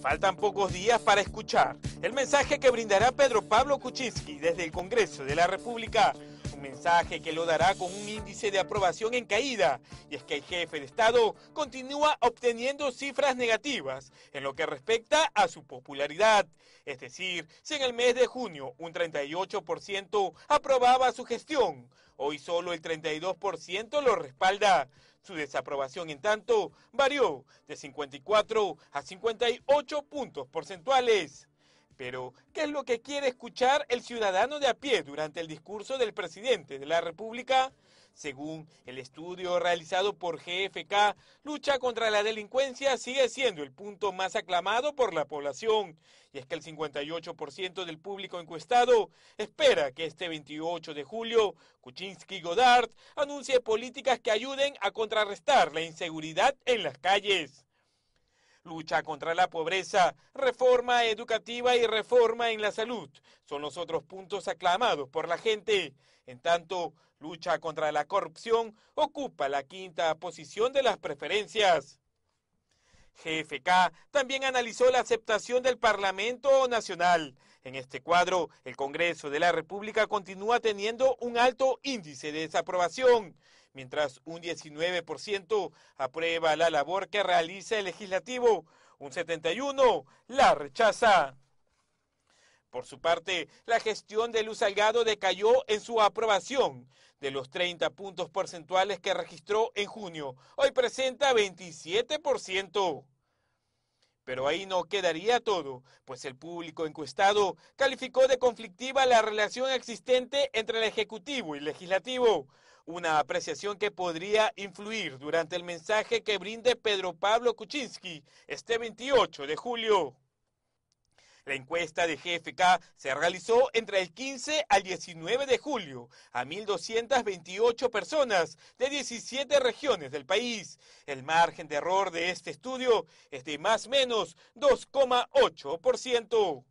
Faltan pocos días para escuchar el mensaje que brindará Pedro Pablo Kuczynski desde el Congreso de la República mensaje que lo dará con un índice de aprobación en caída. Y es que el jefe de Estado continúa obteniendo cifras negativas en lo que respecta a su popularidad. Es decir, si en el mes de junio un 38% aprobaba su gestión, hoy solo el 32% lo respalda. Su desaprobación, en tanto, varió de 54 a 58 puntos porcentuales. Pero, ¿qué es lo que quiere escuchar el ciudadano de a pie durante el discurso del presidente de la República? Según el estudio realizado por GFK, lucha contra la delincuencia sigue siendo el punto más aclamado por la población. Y es que el 58% del público encuestado espera que este 28 de julio Kuczynski Godard anuncie políticas que ayuden a contrarrestar la inseguridad en las calles lucha contra la pobreza, reforma educativa y reforma en la salud. Son los otros puntos aclamados por la gente. En tanto, lucha contra la corrupción ocupa la quinta posición de las preferencias. GFK también analizó la aceptación del Parlamento Nacional en este cuadro, el Congreso de la República continúa teniendo un alto índice de desaprobación, mientras un 19% aprueba la labor que realiza el legislativo, un 71% la rechaza. Por su parte, la gestión de Luz Salgado decayó en su aprobación. De los 30 puntos porcentuales que registró en junio, hoy presenta 27%. Pero ahí no quedaría todo, pues el público encuestado calificó de conflictiva la relación existente entre el Ejecutivo y el Legislativo, una apreciación que podría influir durante el mensaje que brinde Pedro Pablo Kuczynski este 28 de julio. La encuesta de GFK se realizó entre el 15 al 19 de julio a 1.228 personas de 17 regiones del país. El margen de error de este estudio es de más o menos 2,8%.